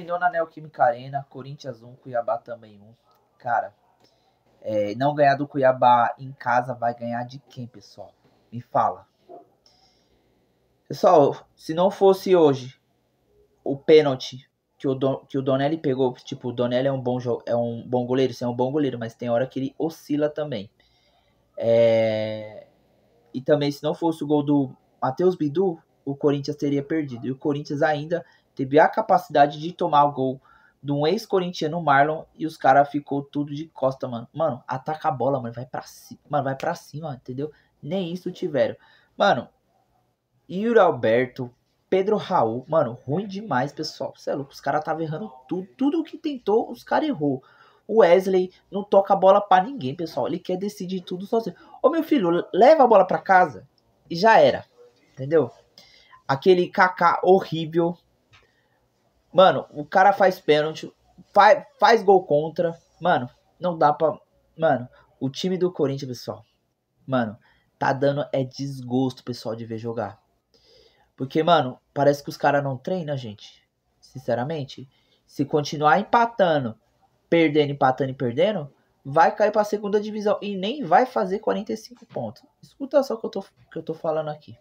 eliminou na Neoquímica Arena, Corinthians 1, Cuiabá também 1. Cara, é, não ganhar do Cuiabá em casa vai ganhar de quem, pessoal? Me fala. Pessoal, se não fosse hoje o pênalti que o, Don, que o Donelli pegou, tipo, o Donelli é um bom, é um bom goleiro, você é um bom goleiro, mas tem hora que ele oscila também. É... E também, se não fosse o gol do Matheus Bidu, o Corinthians teria perdido. E o Corinthians ainda teve a capacidade de tomar o gol de um ex-corintiano Marlon e os caras ficou tudo de costa, mano. Mano, ataca a bola, mano, vai para cima, mano, vai para cima, entendeu? Nem isso tiveram. Mano, Yuri Alberto, Pedro Raul, mano, ruim demais, pessoal. Você é louco, os caras estavam errando tudo, tudo que tentou, os caras errou. O Wesley não toca a bola para ninguém, pessoal. Ele quer decidir tudo sozinho. Ô meu filho, leva a bola para casa e já era. Entendeu? Aquele Kaká horrível. Mano, o cara faz pênalti, faz, faz gol contra. Mano, não dá pra. Mano, o time do Corinthians, pessoal. Mano, tá dando é desgosto, pessoal, de ver jogar. Porque, mano, parece que os caras não treinam, gente. Sinceramente. Se continuar empatando, perdendo, empatando e perdendo, vai cair pra segunda divisão. E nem vai fazer 45 pontos. Escuta só o que eu tô, que eu tô falando aqui.